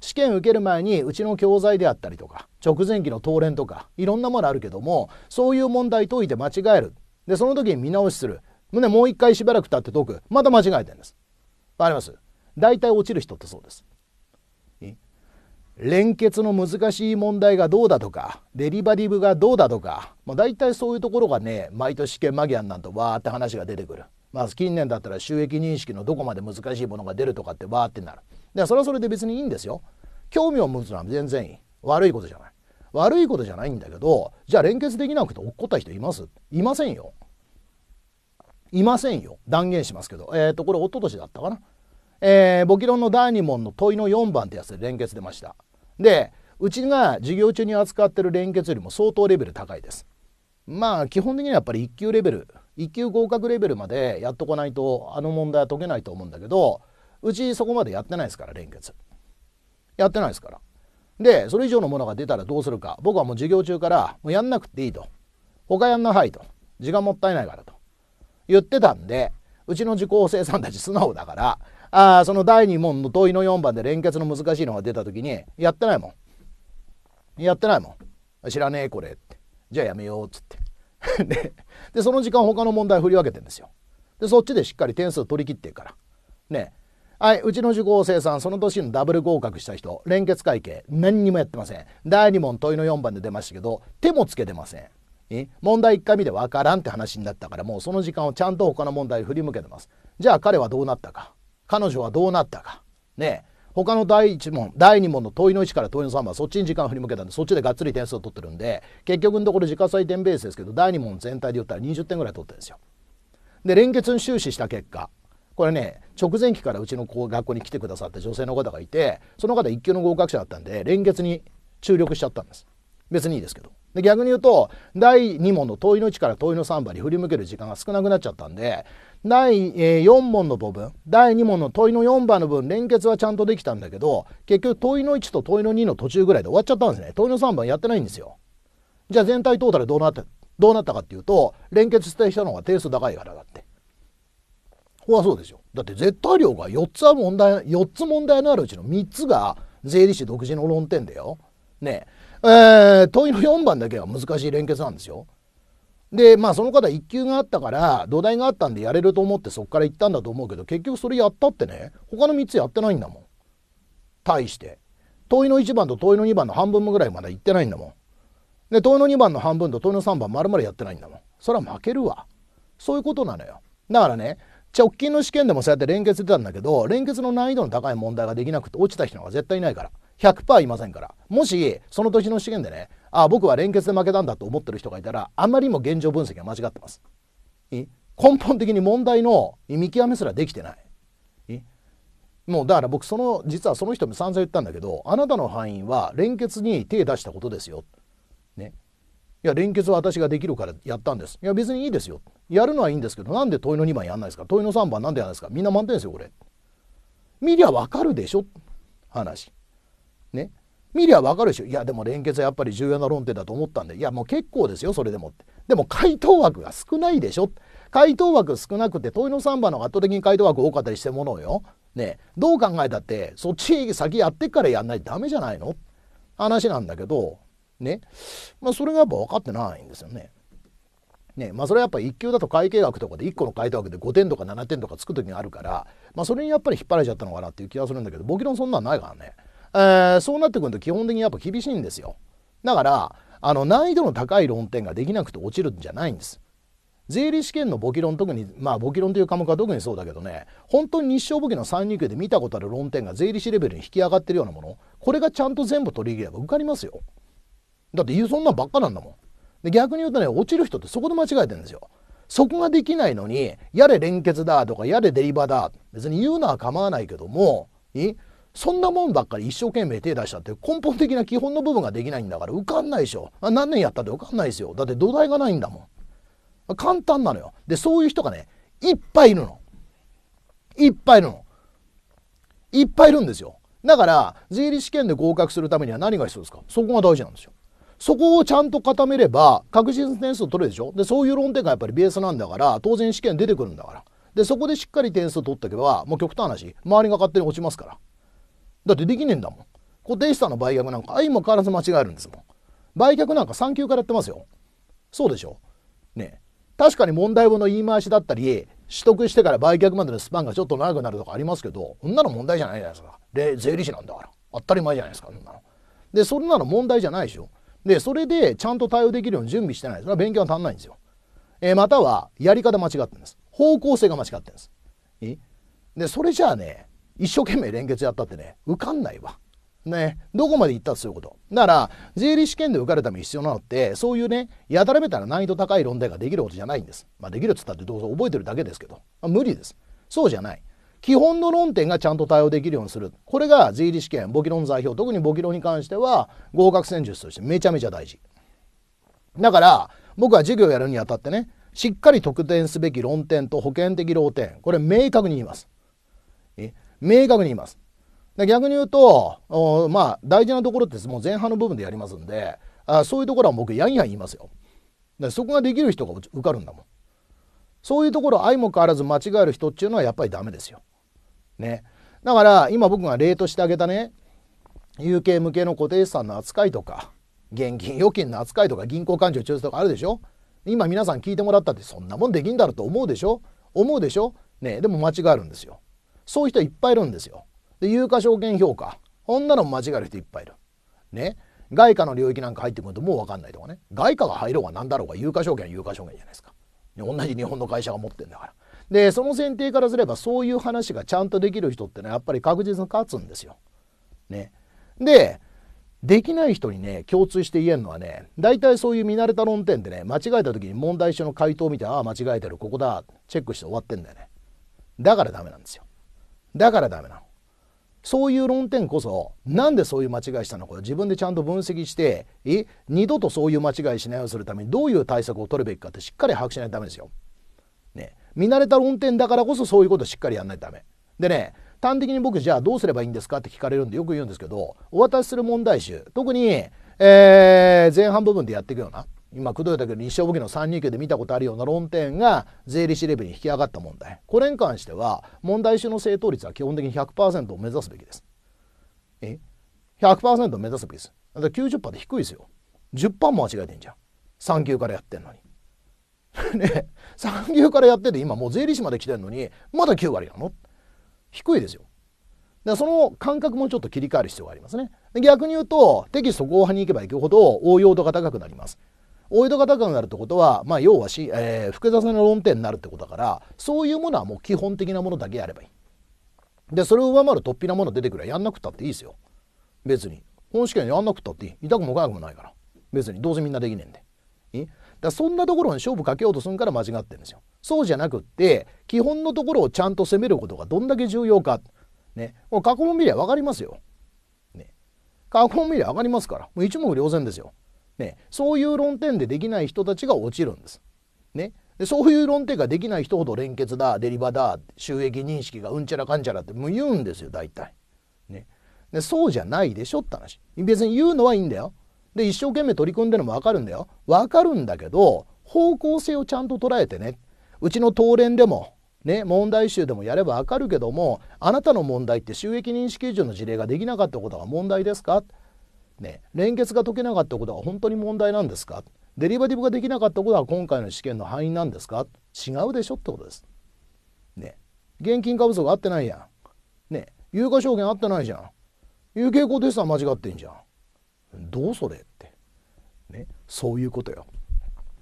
Speaker 1: 試験受ける前にうちの教材であったりとか直前期の答練とかいろんなものあるけどもそういう問題解いて間違えるでその時に見直しするね、もう一回しばらく経って解く。また間違えてるんです。わかります大体落ちる人ってそうです。連結の難しい問題がどうだとかデリバティブがどうだとか、まあ、大体そういうところがね毎年試験間際になんとわーって話が出てくる、まあ、近年だったら収益認識のどこまで難しいものが出るとかってわーってなるでそれはそれで別にいいんですよ興味を持つのは全然いい悪いことじゃない悪いことじゃないんだけどじゃあ連結できなくて落っこった人いますいませんよいませんよ断言しますけど、えっ、ー、とこれ一昨年だったかな、えー、簿記論の第2問の問いの4番ってやつで連結出ましたでうちが授業中に扱ってる連結よりも相当レベル高いですまあ基本的にはやっぱり1級レベル1級合格レベルまでやっとかないとあの問題は解けないと思うんだけどうちそこまでやってないですから連結やってないですからでそれ以上のものが出たらどうするか僕はもう授業中からもうやんなくていいと他やんなはいと時間もったいないからと言ってたんでうちの受講生さんたち素直だからあその第2問の問いの4番で連結の難しいのが出た時にやってないもんやってないもん知らねえこれってじゃあやめようっつって ででその時間他の問題振り分けてんですよでそっちでしっかり点数取り切ってるからねはいうちの受講生さんその年のダブル合格した人連結会計何にもやってません第2問問いの4番で出ましたけど手もつけてません問題1回目で分からんって話になったからもうその時間をちゃんと他の問題に振り向けてます。じゃあ彼はどうなったか彼女はどうなったかね他の第1問第2問の問いの1から問いの3番そっちに時間を振り向けたんでそっちでがっつり点数を取ってるんで結局のところ時価採点ベースですけど第2問全体で言ったら20点ぐらい取ってるんですよ。で連結に終始した結果これね直前期からうちの学校に来てくださった女性の方がいてその方1級の合格者だったんで連結に注力しちゃったんです別にいいですけどで逆に言うと第2問の問いの1から問いの3番に振り向ける時間が少なくなっちゃったんで第4問の部分第2問の問いの4番の部分連結はちゃんとできたんだけど結局問いの1と問いの2の途中ぐらいで終わっちゃったんですね問いの3番やってないんですよじゃあ全体トータルどうなってどうなったかっていうと連結した人の方が定数高いからだってここはそうですよだって絶対量が4つは問題4つ問題のあるうちの3つが税理士独自の論点だよねええー、問いの4番だけは難しい連結なんですよ。でまあその方1級があったから土台があったんでやれると思ってそこから行ったんだと思うけど結局それやったってね他の3つやってないんだもん。対して問いの1番と問いの2番の半分ぐらいまで行ってないんだもん。で問いの2番の半分と問いの3番丸々やってないんだもん。それは負けるわ。そういうことなのよ。だからね直近の試験でもそうやって連結出たんだけど連結の難易度の高い問題ができなくて落ちた人が絶対いないから。100%いませんからもしその年の試験でねあ僕は連結で負けたんだと思ってる人がいたらあまりにも現状分析が間違ってます根本的に問題の見極めすらできてないもうだから僕その実はその人も散々言ったんだけどあなたの範囲は連結に手出したことですよ、ね、いや連結は私ができるからやったんですいや別にいいですよやるのはいいんですけどなんで問いの2番やんないですか問いの3番なんでやらないですかみんな満点ですよこれ見りゃわかるでしょ話ね見りゃわかるでしょいやでも連結はやっぱり重要な論点だと思ったんでいやもう結構ですよそれでもってでも回答枠が少ないでしょ回答枠少なくて問いの3番の圧倒的に回答枠多かったりしてものよねどう考えたってそっち先やってっからやんないとダメじゃないの話なんだけどねまあそれがやっぱ分かってないんですよね。ねまあ、それはやっぱ1級だと会計学とかで1個の回答枠で5点とか7点とかつく時があるから、まあ、それにやっぱり引っ張られちゃったのかなっていう気がするんだけど僕のそんなんないからね。えー、そうなってくると基本的にやっぱ厳しいんですよ。だから、あの難易度の高い論点ができなくて落ちるんじゃないんです。税理試験の簿記論特にまあ簿記論という科目は特にそうだけどね本当に日照簿記の3入級で見たことある論点が税理士レベルに引き上がってるようなものこれがちゃんと全部取り入れれば受かりますよだってうそんなんばっかなんだもんで逆に言うとね落ちる人ってそこで間違えてるんですよそこができないのにやれ連結だとかやれデリバだ別に言うのは構わないけどもいそんなもんばっかり一生懸命手出したって根本的な基本の部分ができないんだから受かんないでしょ。何年やったって受かんないですよ。だって土台がないんだもん。簡単なのよ。で、そういう人がね、いっぱいいるの。いっぱいいるの。いっぱいいるんですよ。だから、税理試験で合格するためには何が必要ですかそこが大事なんですよ。そこをちゃんと固めれば、確実に点数取れるでしょで、そういう論点がやっぱりベースなんだから、当然試験出てくるんだから。で、そこでしっかり点数取っておけば、もう極端な話、周りが勝手に落ちますから。だってできねえんだもん。固定資産の売却なんか相も変わらず間違えるんですもん。売却なんか3級からやってますよ。そうでしょね確かに問題文の言い回しだったり、取得してから売却までのスパンがちょっと長くなるとかありますけど、そんなの問題じゃないじゃないですか。で、税理士なんだから。当たり前じゃないですか、そんなの。で、そんなの問題じゃないでしょ。で、それでちゃんと対応できるように準備してない。それは勉強が足んないんですよ。えー、または、やり方間違ってるんです。方向性が間違ってるんです。えで、それじゃあね、一生懸命連結やったってね受かんないわ。ね、どこまで行ったってそういうこと。だから、税理試験で受かるために必要なのって、そういうね、やたらめたら難易度高い論題ができることじゃないんです。まあ、できるっつったってどうぞ覚えてるだけですけど、まあ、無理です。そうじゃない。基本の論点がちゃんと対応できるようにする。これが税理試験、簿記論代表、特に簿記論に関しては、合格戦術としてめちゃめちゃ大事。だから、僕は授業やるにあたってね、しっかり特典すべき論点と保険的論点、これ明確に言います。え明確に言います。逆に言うと、まあ、大事なところってもう前半の部分でやりますんで、あそういうところは僕、やんやん言いますよ。そこができる人が受かるんだもん。そういうところ、相も変わらず間違える人っていうのはやっぱりダメですよ。ね。だから、今僕が例としてあげたね、有形無形の固定資産の扱いとか、現金預金の扱いとか、銀行勘定調査とかあるでしょ今皆さん聞いてもらったって、そんなもんできんだろうと思うでしょ思うでしょねでも間違えるんですよ。そういう人いっぱいいるんですよ。で有価証券評価こんなの間違える人いっぱいいる。ね外貨の領域なんか入ってくるともう分かんないとかね外貨が入ろうが何だろうが有価証券は有価証券じゃないですか。同じ日本の会社が持ってんだから。でその選定からすればそういう話がちゃんとできる人ってのはやっぱり確実に勝つんですよ。ね、でできない人にね共通して言えるのはね大体そういう見慣れた論点でね間違えた時に問題書の回答を見てああ間違えてるここだチェックして終わってんだよねだからダメなんですよだからダメなの。そういう論点こそなんでそういう間違いしたのか自分でちゃんと分析してえ二度とそういう間違いしないようにするためにどういう対策を取るべきかってしっかり把握しないとダメですよ。ね、見慣れた論点だからこそそういうことしっかりやんないとダメ。でね端的に僕じゃあどうすればいいんですかって聞かれるんでよく言うんですけどお渡しする問題集特に、えー、前半部分でやっていくような今くどいたけど日照簿記の3人級で見たことあるような論点が税理士レベルに引き上がった問題これに関しては問題集の正答率は基本的に100%を目指すべきですえ100%を目指すべきですだから90%で低いですよ10%も間違えてんじゃん3級からやってんのに ね3級からやってて今もう税理士まで来てんのにまだ9割なの低いですよだその感覚もちょっと切り替える必要がありますね。逆に言うとテキスト後半に行けば行くほど応用度が高くなります。大江戸が高くなるってことは、まあ、要はし、えー、複雑な論点になるってことだからそういうものはもう基本的なものだけやればいい。でそれを上回る突飛なもの出てくるやんなくったっていいですよ別に。本試験やんなくったっていい痛くもかゆくもないから別にどうせみんなできねえんで。いだそんなところに勝負かけようとするから間違ってるんですよ。そうじゃなくって基本のところをちゃんと攻めることがどんだけ重要か。ね、もう過去問見りゃ分かりますよ。ね、過去問見りゃ分かりますからもう一目瞭然ですよ。ね、そういう論点でできない人たちが落ちるんです。ね、でそういう論点ができない人ほど連結だデリバだ収益認識がうんちゃらかんちゃらってもう言うんですよ大体、ねで。そうじゃないでしょって話別に言うのはいいんだよ。で一生懸命取り組んでるのも分かるんだよ。分かるんだけど方向性をちゃんと捉えてねうちの東連でもね、問題集でもやればわかるけどもあなたの問題って収益認識以上の事例ができなかったことが問題ですかね、連結が解けなかったことは本当に問題なんですかデリバティブができなかったことは今回の試験の範囲なんですか違うでしょってことです。ね。現金化不足合ってないやん。ね。有価証券合ってないじゃん。有形項テストは間違ってんじゃん。どうそれって。ね。そういうことよ。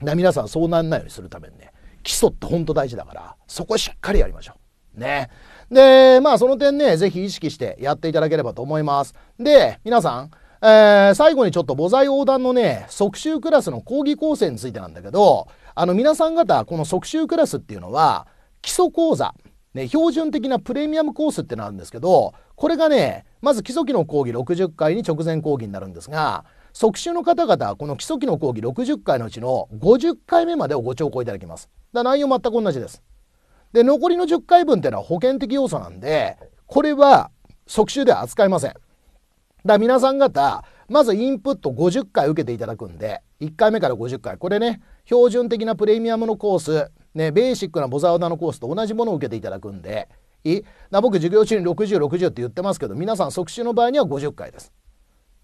Speaker 1: だ皆さんそうなんないようにするためにね、基礎って本当大事だから、そこしっかりやりましょう。ね。で、まあその点ね、ぜひ意識してやっていただければと思います。で、皆さん、えー、最後にちょっと母材横断のね、即習クラスの講義構成についてなんだけど、あの皆さん方、この即習クラスっていうのは、基礎講座、ね、標準的なプレミアムコースってのあるんですけど、これがね、まず基礎期の講義60回に直前講義になるんですが、即習の方々はこの基礎期の講義60回のうちの50回目までをご聴講いただきます。だ内容全く同じです。で、残りの10回分っていうのは保険的要素なんで、これは即習では扱いません。だ皆さん方、まずインプット50回受けていただくんで、1回目から50回。これね、標準的なプレミアムのコース、ね、ベーシックなボザウダのコースと同じものを受けていただくんで、いだ僕授業中に60、60って言ってますけど、皆さん即死の場合には50回です。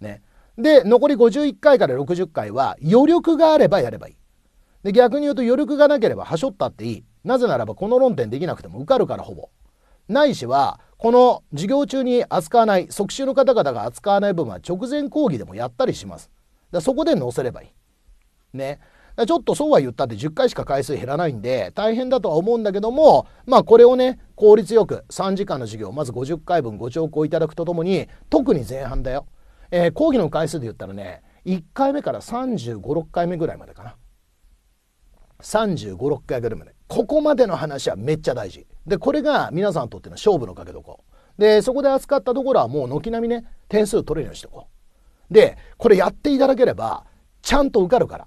Speaker 1: ね。で、残り51回から60回は余力があればやればいい。で、逆に言うと余力がなければはしょったっていい。なぜならばこの論点できなくても受かるからほぼ。ないしはこの授業中に扱わない即習の方々が扱わない部分は直前講義でもやったりしますだそこで載せればいいねちょっとそうは言ったって10回しか回数減らないんで大変だとは思うんだけどもまあこれをね効率よく3時間の授業まず50回分ご聴講いただくとともに特に前半だよ、えー、講義の回数で言ったらね1回目から356回目ぐらいまでかな356回ぐらいまでここまでの話はめっちゃ大事でこれが皆さんにとっての勝負のかけどこでそこで扱ったところはもう軒並みね点数取れるようにしておこうでこれやっていただければちゃんと受かるから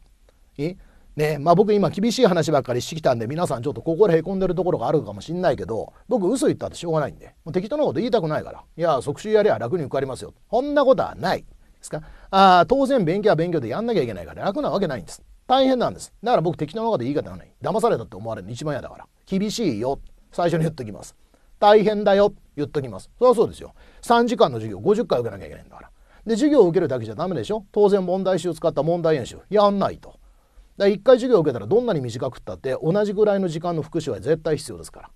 Speaker 1: いねまあ、僕今厳しい話ばっかりしてきたんで皆さんちょっと心へこんでるところがあるかもしんないけど僕嘘言ったってしょうがないんでもう適当なこと言いたくないからいや即死やりゃ楽に受かりますよこんなことはないですかあ当然勉強は勉強でやんなきゃいけないから楽なわけないんです大変なんですだから僕適当なこと言い方がない騙されたって思われるの一番嫌だから厳しいよ最初に言っときます。大変だよ言っときます。それはそうですよ。3時間の授業50回受けなきゃいけないんだから。で授業を受けるだけじゃダメでしょ当然問題集を使った問題演習やんないと。だから1回授業を受けたらどんなに短くったって同じぐらいの時間の復習は絶対必要ですから。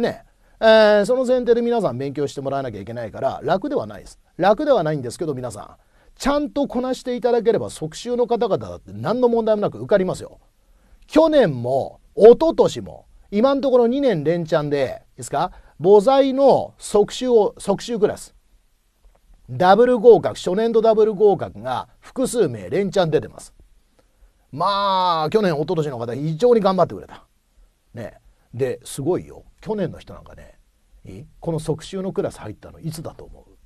Speaker 1: ねえー、その前提で皆さん勉強してもらわなきゃいけないから楽ではないです。楽ではないんですけど皆さんちゃんとこなしていただければ即習の方々だって何の問題もなく受かりますよ。去年も一昨年も今のところ2年連チャンで、いいですか、母材の即習を、即習クラス、ダブル合格、初年度ダブル合格が複数名連チャン出てます。まあ、去年、一昨年の方、非常に頑張ってくれた。ね。で、すごいよ。去年の人なんかね、この即習のクラス入ったのいつだと思う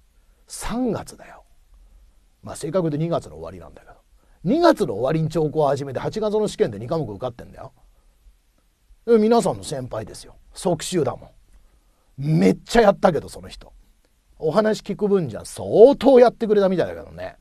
Speaker 1: ?3 月だよ。まあ、正確で2月の終わりなんだけど。2月の終わりに兆候を始めて、8月の試験で2科目受かってんだよ。皆さんの先輩ですよ即終だもんめっちゃやったけどその人お話聞く分じゃ相当やってくれたみたいだけどね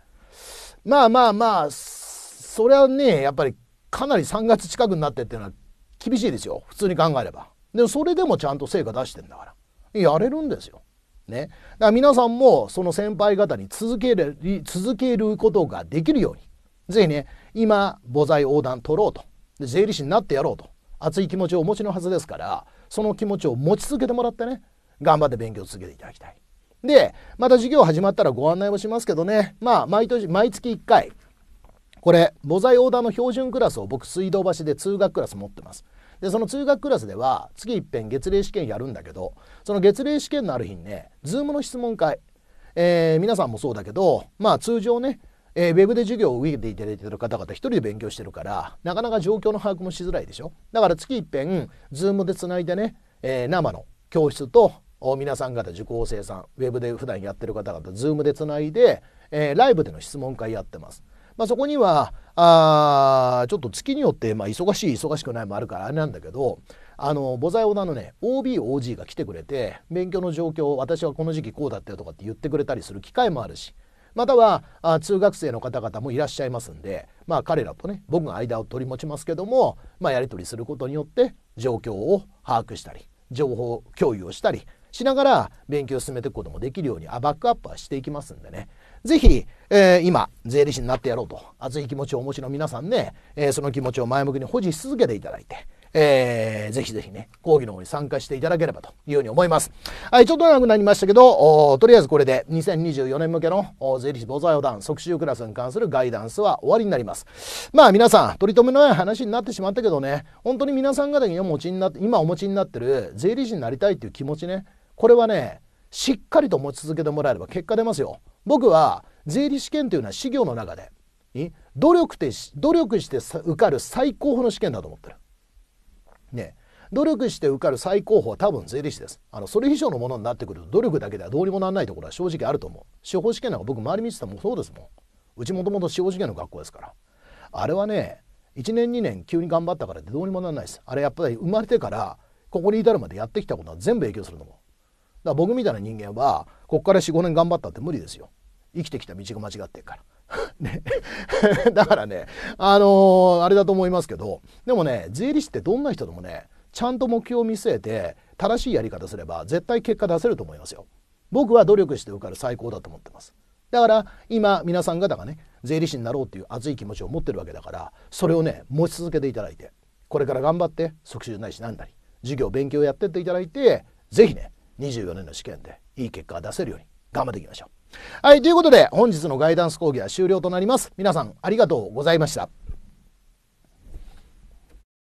Speaker 1: まあまあまあそれはねやっぱりかなり3月近くになってっていうのは厳しいですよ普通に考えればでもそれでもちゃんと成果出してんだからやれるんですよね、だから皆さんもその先輩方に続ける続けることができるように是非ね今母材横断取ろうと税理士になってやろうと熱い気持ちをお持ちのはずですからその気持ちを持ち続けてもらってね頑張って勉強を続けていただきたい。でまた授業始まったらご案内をしますけどねまあ毎年毎月1回これ母材オーダーの標準クラスを僕水道橋で通学クラス持ってます。でその通学クラスでは月いっぺん月齢試験やるんだけどその月齢試験のある日にね Zoom の質問会、えー、皆さんもそうだけどまあ通常ねえー、ウェブで授業を受けていただいている方々一人で勉強してるからなかなか状況の把握もしづらいでしょだから月一遍 Zoom でつないでね、えー、生の教室と皆さん方受講生さんウェブで普段やってる方々 Zoom でつないで、えー、ライブでの質問会やってます。まあ、そこにはあちょっと月によって、まあ、忙しい忙しくないもあるからあれなんだけどあの母材小田のね OBOG が来てくれて勉強の状況私はこの時期こうだったよとかって言ってくれたりする機会もあるしまたはあ中学生の方々もいらっしゃいますんで、まあ、彼らとね僕が間を取り持ちますけども、まあ、やり取りすることによって状況を把握したり情報共有をしたりしながら勉強を進めていくこともできるようにバックアップはしていきますんでね是非、えー、今税理士になってやろうと熱い気持ちをお持ちの皆さんね、えー、その気持ちを前向きに保持し続けていただいてえー、ぜひぜひね、講義の方に参加していただければというふうに思います。はい、ちょっと長くなりましたけど、とりあえずこれで2024年向けの税理士防災予断即習クラスに関するガイダンスは終わりになります。まあ皆さん、取り留めのない話になってしまったけどね、本当に皆さん方にお持ちになって、今お持ちになってる税理士になりたいっていう気持ちね、これはね、しっかりと持ち続けてもらえれば結果出ますよ。僕は税理試験というのは資業の中で努力て努力して受かる最高峰の試験だと思ってるね、努力して受かる最高峰は多分税理士です。あの、それ以上のものになってくると努力だけではどうにもならないところは正直あると思う。司法試験なんか僕周り見てたもそうですもん。うちもともと司法試験の学校ですから。あれはね、1年2年急に頑張ったからってどうにもならないです。あれやっぱり生まれてからここに至るまでやってきたことは全部影響するのも。だから僕みたいな人間はここから45年頑張ったって無理ですよ。生きてきた道が間違ってるから。ね、だからね、あのー、あれだと思いますけどでもね税理士ってどんな人でもねちゃんと目標を見据えて正しいやり方すれば絶対結果出せると思いますよ。僕は努力して受かる最高だと思ってます。だから今皆さん方がね税理士になろうっていう熱い気持ちを持ってるわけだからそれをね持ち続けていただいてこれから頑張って即習ないし何なり授業勉強やってっていただいて是非ね24年の試験でいい結果が出せるように頑張っていきましょう。はい、ということで本日のガイダンス講義は終了となります。皆さんありがとうございました。